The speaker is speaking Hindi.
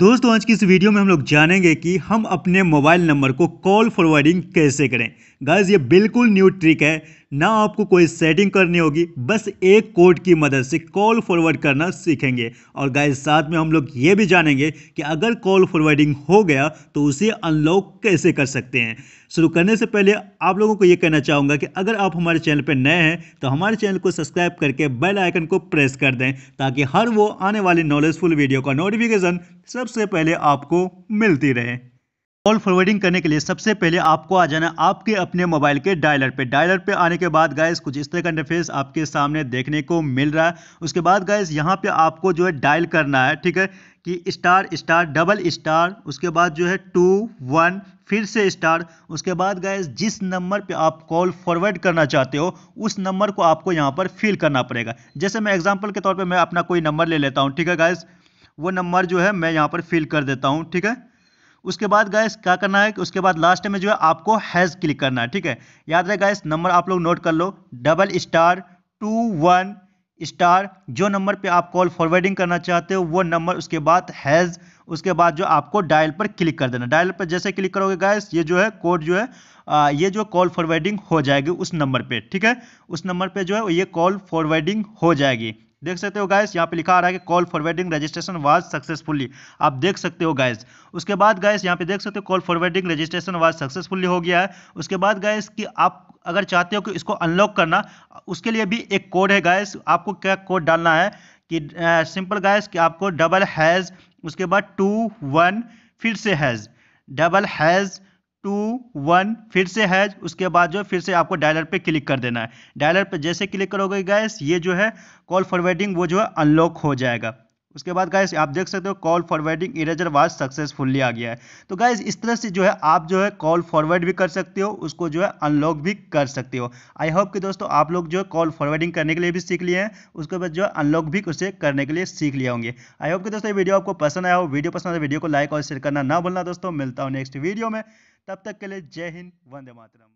दोस्तों आज की इस वीडियो में हम लोग जानेंगे कि हम अपने मोबाइल नंबर को कॉल फॉरवर्डिंग कैसे करें गाइज ये बिल्कुल न्यू ट्रिक है ना आपको कोई सेटिंग करनी होगी बस एक कोड की मदद से कॉल फॉरवर्ड करना सीखेंगे और गाय साथ में हम लोग ये भी जानेंगे कि अगर कॉल फॉरवर्डिंग हो गया तो उसे अनलॉक कैसे कर सकते हैं शुरू करने से पहले आप लोगों को ये कहना चाहूँगा कि अगर आप हमारे चैनल पर नए हैं तो हमारे चैनल को सब्सक्राइब करके बेल आइकन को प्रेस कर दें ताकि हर वो आने वाली नॉलेजफुल वीडियो का नोटिफिकेशन सबसे पहले आपको मिलती रहे कॉल फॉरवर्डिंग करने के लिए सबसे पहले आपको आ जाना आपके अपने मोबाइल के डायलर पे डायलर पे आने के बाद गायस कुछ इस तरह का इंटरफेस आपके सामने देखने को मिल रहा है उसके बाद गायस यहाँ पे आपको जो है डायल करना है ठीक है कि स्टार स्टार डबल स्टार उसके बाद जो है टू वन फिर से स्टार उसके बाद गैस जिस नंबर पे आप कॉल फॉरवर्ड करना चाहते हो उस नंबर को आपको यहाँ पर फिल करना पड़ेगा जैसे मैं एग्जाम्पल के तौर पर मैं अपना कोई नंबर ले लेता हूँ ठीक है गायस वो नंबर जो है मैं यहाँ पर फिल कर देता हूँ ठीक है उसके बाद गैस क्या करना है कि उसके बाद लास्ट में जो है आपको हैज़ क्लिक करना है ठीक है याद रहे गैस नंबर आप लोग नोट कर लो double star two one star जो नंबर पे आप कॉल फॉरवर्डिंग करना चाहते हो वो नंबर उसके बाद हैज़ उसके बाद जो आपको डायल पर क्लिक कर देना डायल पर जैसे क्लिक करोगे गैस ये जो है कोड जो है आ, ये जो कॉल फॉरवर्डिंग हो जाएगी उस नंबर पे ठीक है उस नंबर पे जो है ये कॉल फॉरवर्डिंग हो जाएगी देख सकते हो गाइस यहाँ पे लिखा आ रहा है कि call forwarding registration was successfully आप देख सकते हो गाइस उसके बाद गाइस यहाँ पे देख सकते हो call forwarding registration was successfully हो गया है उसके बाद गाइस कि आप अगर चाहते हो कि इसको अनलॉक करना उसके लिए भी एक कोड है गाइस आपको क्या कोड डालना है कि सिंपल uh, गाइस कि आपको डबल हैज़ उसके बाद टू वन फिर से hash double hash two one फिर से हैज उसके बाद जो फिर से आपको डायलर पे क्लिक कर देना है डायलर पे जैसे क्लिक करोगे गैस ये जो है कॉल फॉरवर्डिंग वो जो है अनलॉक हो जाएगा उसके बाद गाइस आप देख सकते हो call forwarding erasure was successfully आ गया है तो गाइस इस तरह से जो है आप जो है कॉल फॉरवर्ड भी कर सकते हो उसको जो है अनलॉक भी कर सकते हो आई होप कि दोस्तों आप लोग जो है कॉल फॉरवर्डिंग करने के लिए भी सीख लिए हैं उसके बाद जो है अनलॉक भी उसे करने के लिए सीख लिया होंगे आई होप कि दोस्तों वीडियो आपको पसंद आया हो वीडियो पसंद आया वीडियो तो को लाइक और शेयर करना ना भूलना दोस्तों मिलता हूँ नेक्स्ट वीडियो में तब तक के लिए जय हिंद वंदे मातरम